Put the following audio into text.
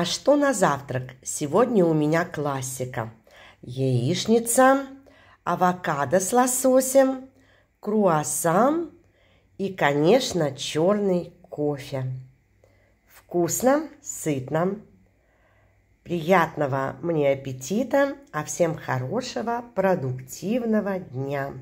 А что на завтрак? Сегодня у меня классика. Яичница, авокадо с лососем, круассан и, конечно, черный кофе. Вкусно, сытно. Приятного мне аппетита, а всем хорошего, продуктивного дня!